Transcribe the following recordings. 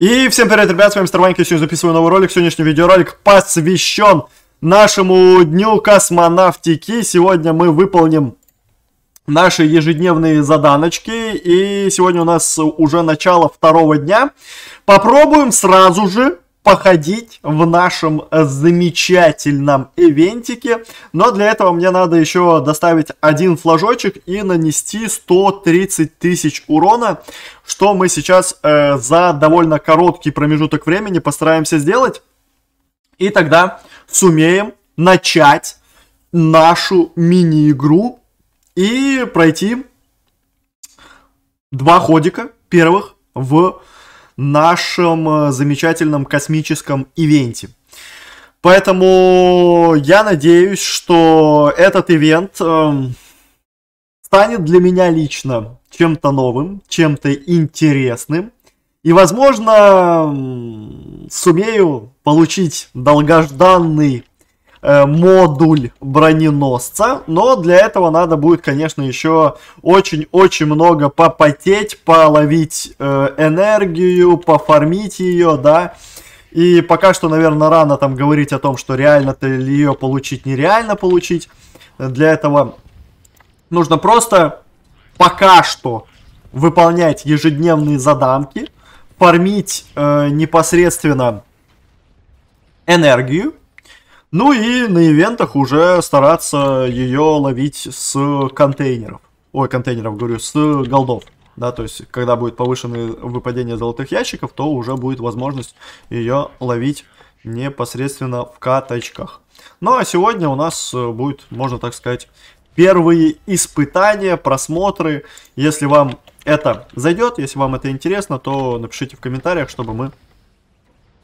И всем привет, ребят, с вами Старванька, сегодня записываю новый ролик. Сегодняшний видеоролик посвящен нашему дню космонавтики. Сегодня мы выполним наши ежедневные заданочки. И сегодня у нас уже начало второго дня. Попробуем сразу же походить в нашем замечательном ивентике. Но для этого мне надо еще доставить один флажочек и нанести 130 тысяч урона, что мы сейчас э, за довольно короткий промежуток времени постараемся сделать. И тогда сумеем начать нашу мини-игру и пройти два ходика первых в нашем э, замечательном космическом ивенте. Поэтому я надеюсь, что этот ивент эм, станет для меня лично чем-то новым, чем-то интересным. И, возможно, сумею получить долгожданный Э, модуль броненосца, но для этого надо будет, конечно, еще очень-очень много попотеть, половить э, энергию, пофармить ее, да. И пока что, наверное, рано там говорить о том, что реально-то ли ее получить, нереально получить. Для этого нужно просто пока что выполнять ежедневные заданки, фармить э, непосредственно энергию, ну и на ивентах уже стараться ее ловить с контейнеров. Ой, контейнеров, говорю, с голдов. Да, то есть, когда будет повышенное выпадение золотых ящиков, то уже будет возможность ее ловить непосредственно в каточках. Ну а сегодня у нас э, будет, можно так сказать, первые испытания, просмотры. Если вам это зайдет, если вам это интересно, то напишите в комментариях, чтобы мы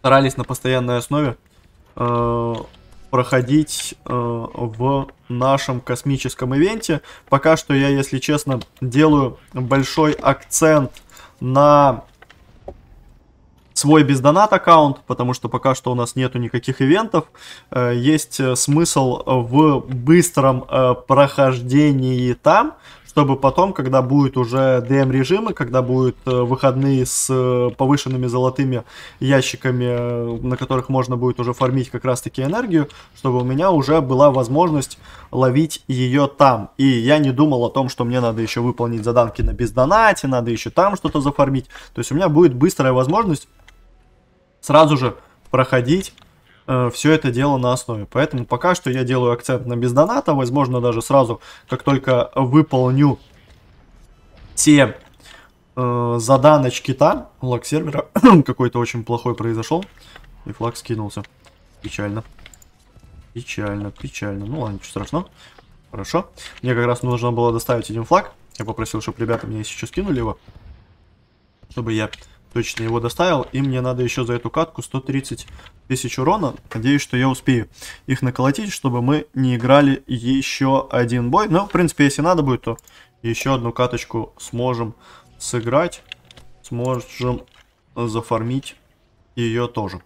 старались на постоянной основе э, проходить э, в нашем космическом ивенте. Пока что я, если честно, делаю большой акцент на свой бездонат аккаунт, потому что пока что у нас нету никаких ивентов. Э, есть э, смысл в быстром э, прохождении там, чтобы потом, когда будет уже DM эм режимы, когда будут э, выходные с э, повышенными золотыми ящиками, э, на которых можно будет уже фармить как раз таки энергию, чтобы у меня уже была возможность ловить ее там. И я не думал о том, что мне надо еще выполнить заданки на бездонате, надо еще там что-то зафармить. То есть у меня будет быстрая возможность сразу же проходить Э, все это дело на основе. Поэтому пока что я делаю акцент на бездоната, возможно даже сразу, как только выполню те э, заданочки там, флаг сервера какой-то очень плохой произошел, и флаг скинулся. Печально. Печально, печально. Ну ладно, ничего страшного. Хорошо. Мне как раз нужно было доставить один флаг. Я попросил, чтобы ребята мне еще скинули его. Чтобы я точно его доставил. И мне надо еще за эту катку 130 тысяч урона. Надеюсь, что я успею их наколотить, чтобы мы не играли еще один бой. Но, ну, в принципе, если надо будет, то еще одну каточку сможем сыграть. Сможем зафармить ее тоже.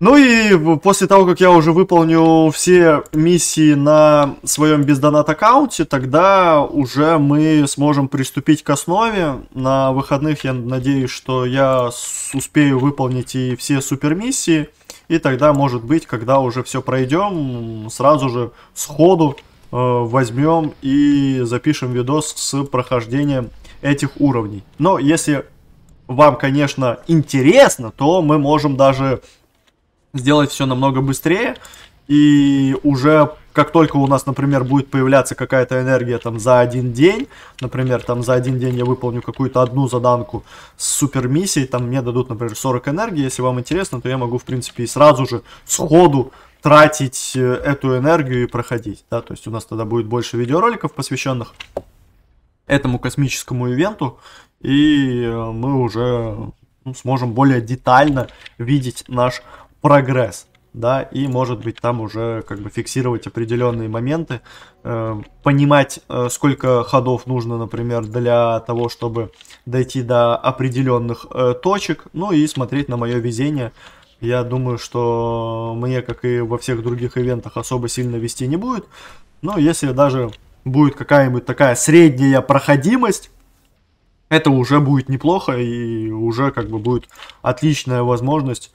Ну и после того, как я уже выполню все миссии на своем бездонат аккаунте, тогда уже мы сможем приступить к основе. На выходных я надеюсь, что я успею выполнить и все супер миссии. И тогда, может быть, когда уже все пройдем, сразу же сходу э, возьмем и запишем видос с прохождением этих уровней. Но если вам, конечно, интересно, то мы можем даже сделать все намного быстрее. И уже как только у нас, например, будет появляться какая-то энергия там за один день, например, там за один день я выполню какую-то одну заданку с супер миссией, там мне дадут, например, 40 энергии, если вам интересно, то я могу, в принципе, и сразу же сходу тратить э, эту энергию и проходить, да, то есть у нас тогда будет больше видеороликов, посвященных этому космическому ивенту, и э, мы уже ну, сможем более детально видеть наш прогресс, да, и, может быть, там уже как бы фиксировать определенные моменты, э, понимать, э, сколько ходов нужно, например, для того, чтобы дойти до определенных э, точек, ну и смотреть на мое везение. Я думаю, что мне, как и во всех других ивентах, особо сильно вести не будет, но если даже будет какая-нибудь такая средняя проходимость, это уже будет неплохо и уже как бы будет отличная возможность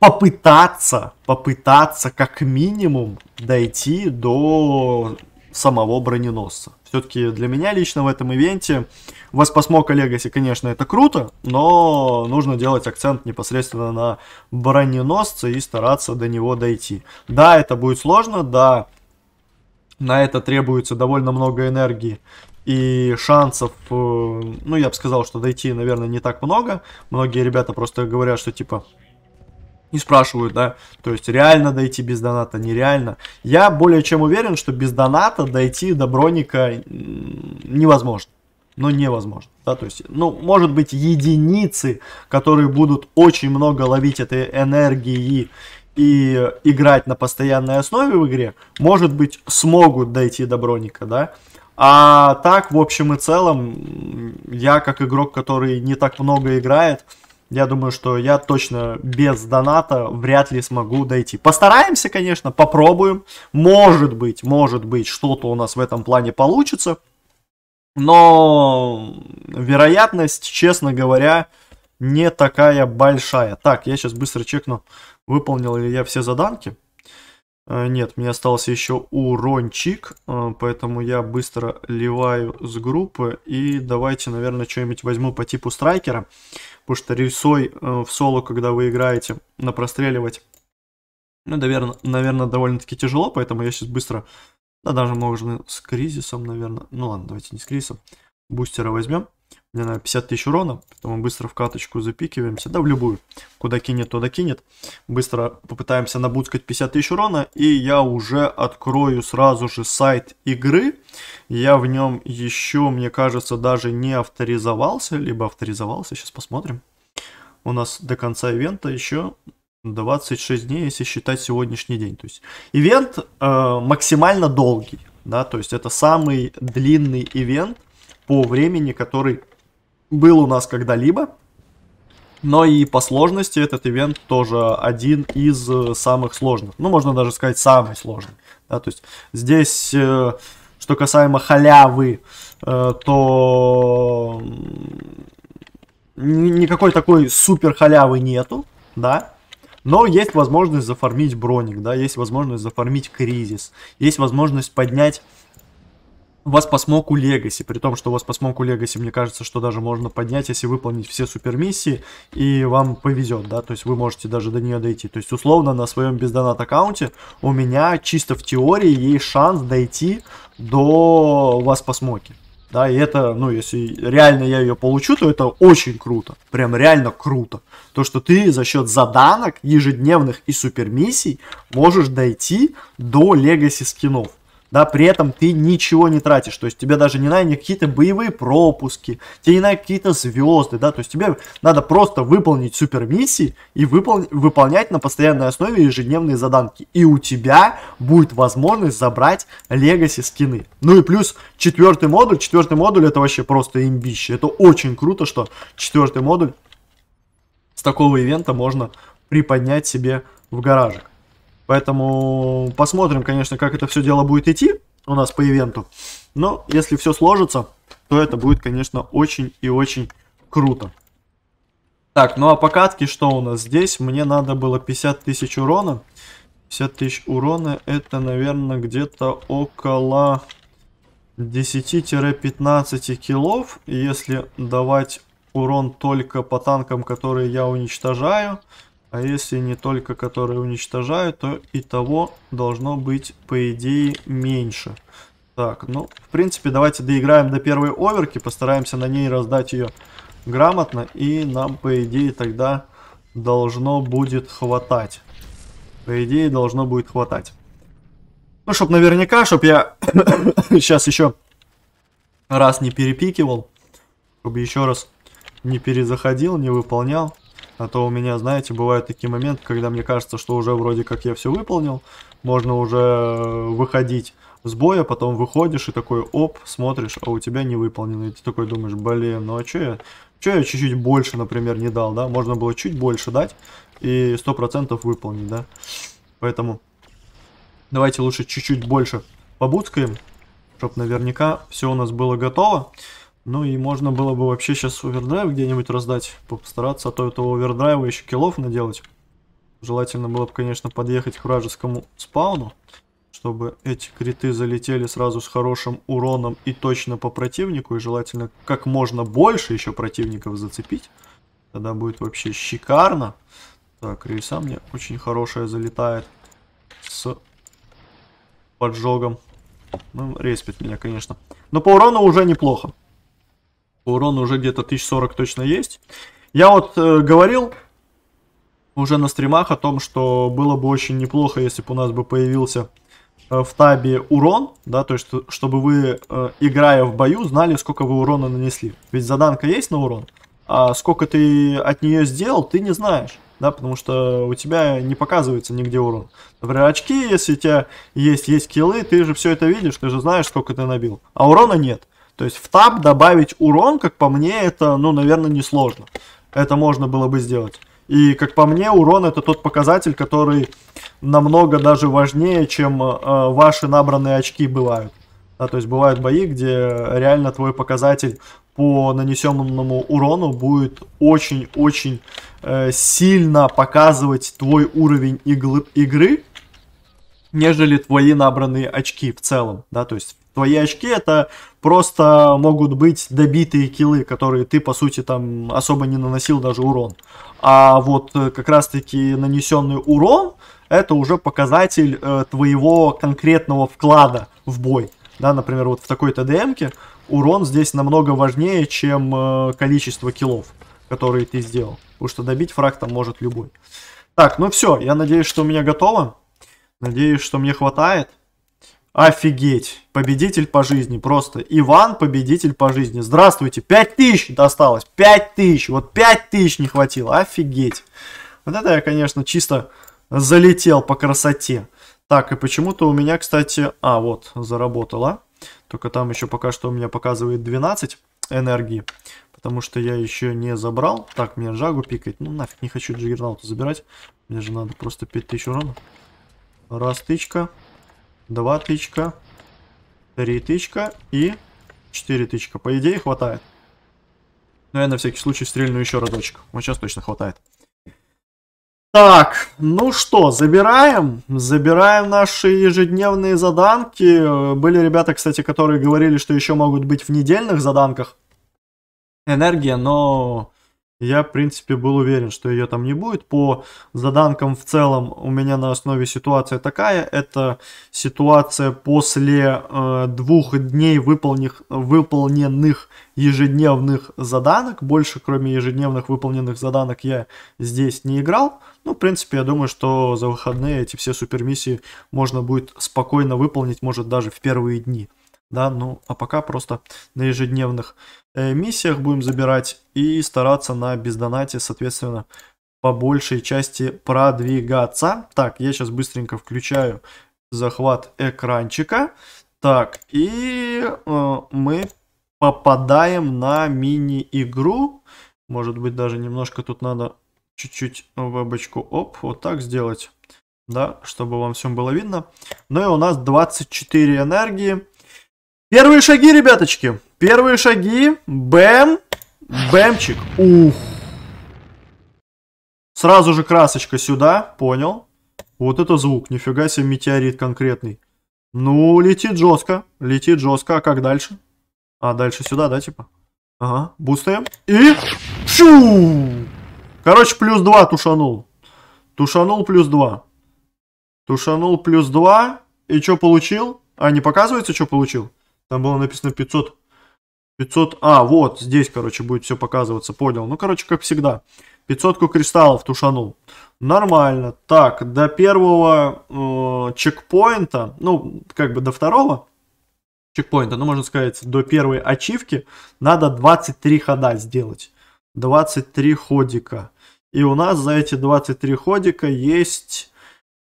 попытаться, попытаться как минимум дойти до самого броненосца. Все-таки для меня лично в этом ивенте Васпасмока Легаси, конечно, это круто, но нужно делать акцент непосредственно на броненосце и стараться до него дойти. Да, это будет сложно, да, на это требуется довольно много энергии и шансов, э, ну, я бы сказал, что дойти, наверное, не так много. Многие ребята просто говорят, что, типа, не спрашивают, да, то есть реально дойти без доната, нереально. Я более чем уверен, что без доната дойти до броника невозможно. Ну, невозможно, да, то есть, ну, может быть, единицы, которые будут очень много ловить этой энергии и играть на постоянной основе в игре, может быть, смогут дойти до броника, да, а так, в общем и целом, я как игрок, который не так много играет, я думаю, что я точно без доната вряд ли смогу дойти. Постараемся, конечно, попробуем. Может быть, может быть, что-то у нас в этом плане получится. Но вероятность, честно говоря, не такая большая. Так, я сейчас быстро чекну, выполнил ли я все заданки. Э, нет, мне остался еще урончик, э, поэтому я быстро ливаю с группы. И давайте, наверное, что-нибудь возьму по типу страйкера. Потому что рельсой э, в соло, когда вы играете, на простреливать, ну, наверное, наверное довольно-таки тяжело, поэтому я сейчас быстро, да, даже можно с кризисом, наверное, ну ладно, давайте не с кризисом, бустера возьмем. Мне надо 50 тысяч урона, поэтому быстро в каточку запикиваемся, да, в любую. Куда кинет, туда кинет. Быстро попытаемся набуцкать 50 тысяч урона, и я уже открою сразу же сайт игры. Я в нем еще, мне кажется, даже не авторизовался, либо авторизовался, сейчас посмотрим. У нас до конца ивента еще 26 дней, если считать сегодняшний день. То есть ивент э, максимально долгий, да, то есть это самый длинный ивент – по времени, который был у нас когда-либо. Но и по сложности этот ивент тоже один из э, самых сложных. Ну, можно даже сказать, самый сложный. Да, то есть здесь, э, что касаемо халявы, э, то никакой такой супер халявы нету, да. Но есть возможность зафармить броник, да, есть возможность зафармить кризис, есть возможность поднять вас по смоку Легаси, при том, что у вас по смоку Легаси, мне кажется, что даже можно поднять, если выполнить все супермиссии, и вам повезет, да, то есть вы можете даже до нее дойти. То есть, условно, на своем бездонат аккаунте у меня чисто в теории есть шанс дойти до вас по смоке. Да, и это, ну, если реально я ее получу, то это очень круто. Прям реально круто. То, что ты за счет заданок ежедневных и супермиссий можешь дойти до легаси скинов да, при этом ты ничего не тратишь, то есть тебе даже не надо какие-то боевые пропуски, тебе не надо какие-то звезды, да, то есть тебе надо просто выполнить супер миссии и выпол... выполнять на постоянной основе ежедневные заданки, и у тебя будет возможность забрать легаси скины. Ну и плюс четвертый модуль, четвертый модуль это вообще просто имбище, это очень круто, что четвертый модуль с такого ивента можно приподнять себе в гаражик. Поэтому посмотрим, конечно, как это все дело будет идти у нас по ивенту. Но если все сложится, то это будет, конечно, очень и очень круто. Так, ну а по катке что у нас здесь? Мне надо было 50 тысяч урона. 50 тысяч урона это, наверное, где-то около 10-15 килов. Если давать урон только по танкам, которые я уничтожаю, а если не только которые уничтожают, то и того должно быть, по идее, меньше. Так, ну, в принципе, давайте доиграем до первой оверки, постараемся на ней раздать ее грамотно, и нам, по идее, тогда должно будет хватать. По идее, должно будет хватать. Ну, чтоб наверняка, чтоб я сейчас еще раз не перепикивал, чтобы еще раз не перезаходил, не выполнял. А то у меня, знаете, бывают такие моменты, когда мне кажется, что уже вроде как я все выполнил, можно уже э, выходить с боя, потом выходишь и такой, оп, смотришь, а у тебя не выполнено. И ты такой думаешь, блин, ну а че я? Че я чуть-чуть больше, например, не дал, да? Можно было чуть больше дать и 100% выполнить, да? Поэтому давайте лучше чуть-чуть больше побудскаем, чтобы наверняка все у нас было готово. Ну и можно было бы вообще сейчас овердрайв где-нибудь раздать, постараться, а то этого овердрайва еще киллов наделать. Желательно было бы, конечно, подъехать к вражескому спауну, чтобы эти криты залетели сразу с хорошим уроном и точно по противнику, и желательно как можно больше еще противников зацепить. Тогда будет вообще шикарно. Так, рельса мне очень хорошая залетает с поджогом. Ну, респит меня, конечно. Но по урону уже неплохо. Урон уже где-то 1040 точно есть. Я вот э, говорил уже на стримах о том, что было бы очень неплохо, если бы у нас бы появился э, в табе урон, да, то есть, чтобы вы, э, играя в бою, знали, сколько вы урона нанесли. Ведь заданка есть на урон, а сколько ты от нее сделал, ты не знаешь да, потому что у тебя не показывается нигде урон. Например, очки, если у тебя есть, есть киллы, ты же все это видишь, ты же знаешь, сколько ты набил, а урона нет. То есть в таб добавить урон, как по мне, это, ну, наверное, несложно. Это можно было бы сделать. И, как по мне, урон это тот показатель, который намного даже важнее, чем э, ваши набранные очки бывают. Да, то есть бывают бои, где реально твой показатель по нанесенному урону будет очень-очень э, сильно показывать твой уровень иглы, игры нежели твои набранные очки в целом, да, то есть твои очки это просто могут быть добитые килы, которые ты, по сути, там особо не наносил даже урон. А вот э, как раз-таки нанесенный урон, это уже показатель э, твоего конкретного вклада в бой. Да, например, вот в такой ТДМке урон здесь намного важнее, чем э, количество килов, которые ты сделал. Потому что добить фраг там может любой. Так, ну все, я надеюсь, что у меня готово. Надеюсь, что мне хватает. Офигеть. Победитель по жизни просто. Иван победитель по жизни. Здравствуйте. 5000 досталось. 5000. Вот 5000 не хватило. Офигеть. Вот это я, конечно, чисто залетел по красоте. Так, и почему-то у меня, кстати... А, вот, заработала. Только там еще пока что у меня показывает 12 энергии. Потому что я еще не забрал. Так, меня Жагу пикает. Ну, нафиг, не хочу Джиггернаута забирать. Мне же надо просто 5000 урона. Раз тычка, два тычка, три тычка и четыре тычка. По идее хватает. Но я на всякий случай стрельну еще разочек. Вот сейчас точно хватает. Так, ну что, забираем. Забираем наши ежедневные заданки. Были ребята, кстати, которые говорили, что еще могут быть в недельных заданках энергия, но я, в принципе, был уверен, что ее там не будет. По заданкам в целом у меня на основе ситуация такая. Это ситуация после э, двух дней выполних, выполненных ежедневных заданок. Больше, кроме ежедневных выполненных заданок, я здесь не играл. Ну, в принципе, я думаю, что за выходные эти все супермиссии можно будет спокойно выполнить, может, даже в первые дни. Да, ну а пока просто на ежедневных э, миссиях будем забирать и стараться на бездонате, соответственно, по большей части продвигаться. Так, я сейчас быстренько включаю захват экранчика. Так, и э, мы попадаем на мини-игру. Может быть, даже немножко тут надо чуть-чуть вебочку, оп, вот так сделать. Да, чтобы вам всем было видно. Ну и у нас 24 энергии. Первые шаги, ребяточки. Первые шаги. Бэм. Бэмчик. Ух. Сразу же красочка сюда. Понял. Вот это звук. Нифига себе метеорит конкретный. Ну, летит жестко. Летит жестко. А как дальше? А, дальше сюда, да, типа? Ага. Бустаем. И... Шу! Короче, плюс два, тушанул. Тушанул плюс два, Тушанул плюс два. И что получил? А, не показывается, что получил? Там было написано 500. 500. А, вот, здесь, короче, будет все показываться. Понял. Ну, короче, как всегда. 500 кристаллов тушанул. Нормально. Так, до первого э, чекпоинта, ну, как бы до второго чекпоинта, ну, можно сказать, до первой ачивки, надо 23 хода сделать. 23 ходика. И у нас за эти 23 ходика есть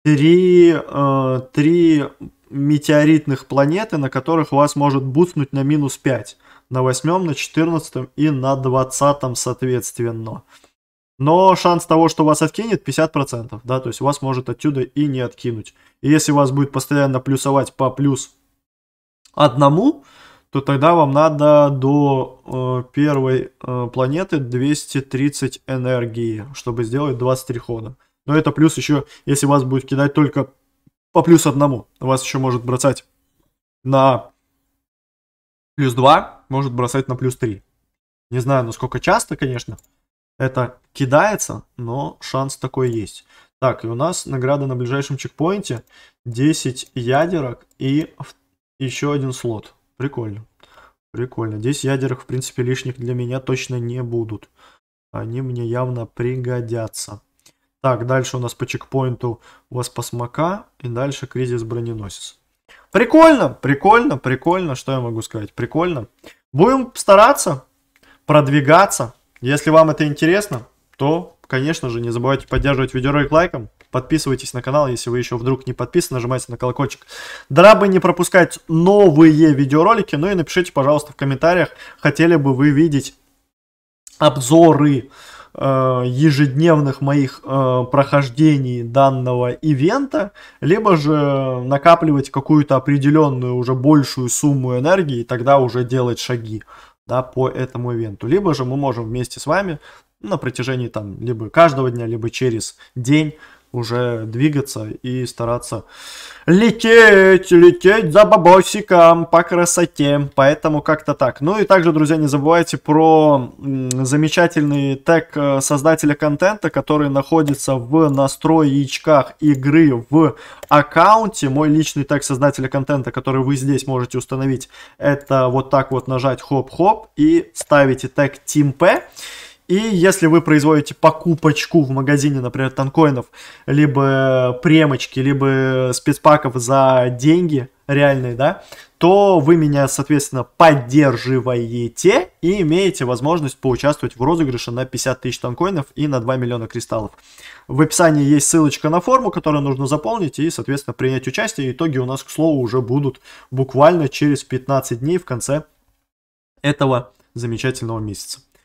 3, 3 э, метеоритных планеты, на которых вас может буцнуть на минус 5, на 8, на 14 и на 20 соответственно. Но шанс того, что вас откинет, 50%, да, то есть вас может отсюда и не откинуть. И если вас будет постоянно плюсовать по плюс одному, то тогда вам надо до э, первой э, планеты 230 энергии, чтобы сделать 23 хода. Но это плюс еще, если вас будет кидать только по плюс одному. Вас еще может бросать на плюс два может бросать на плюс три Не знаю, насколько часто, конечно, это кидается, но шанс такой есть. Так, и у нас награда на ближайшем чекпоинте 10 ядерок и еще один слот. Прикольно. Прикольно. 10 ядерок, в принципе, лишних для меня точно не будут. Они мне явно пригодятся. Так, дальше у нас по чекпоинту у вас посмока и дальше кризис броненосец. Прикольно, прикольно, прикольно, что я могу сказать, прикольно. Будем стараться продвигаться. Если вам это интересно, то, конечно же, не забывайте поддерживать видеоролик лайком. Подписывайтесь на канал, если вы еще вдруг не подписаны, нажимайте на колокольчик, дабы не пропускать новые видеоролики. Ну и напишите, пожалуйста, в комментариях, хотели бы вы видеть обзоры э, ежедневных моих э, прохождений данного ивента, либо же накапливать какую-то определенную уже большую сумму энергии и тогда уже делать шаги да, по этому ивенту. Либо же мы можем вместе с вами на протяжении там либо каждого дня, либо через день уже двигаться и стараться лететь, лететь за бабосиком по красоте. Поэтому как-то так. Ну и также, друзья, не забывайте про замечательный тег э, создателя контента, который находится в настроечках игры в аккаунте. Мой личный тег создателя контента, который вы здесь можете установить, это вот так вот нажать хоп-хоп и ставите тег TeamP. И если вы производите покупочку в магазине, например, танкоинов, либо э, премочки, либо э, спецпаков за деньги реальные, да, то вы меня, соответственно, поддерживаете и имеете возможность поучаствовать в розыгрыше на 50 тысяч танкоинов и на 2 миллиона кристаллов. В описании есть ссылочка на форму, которую нужно заполнить и, соответственно, принять участие. Итоги у нас, к слову, уже будут буквально через 15 дней в конце этого замечательного месяца.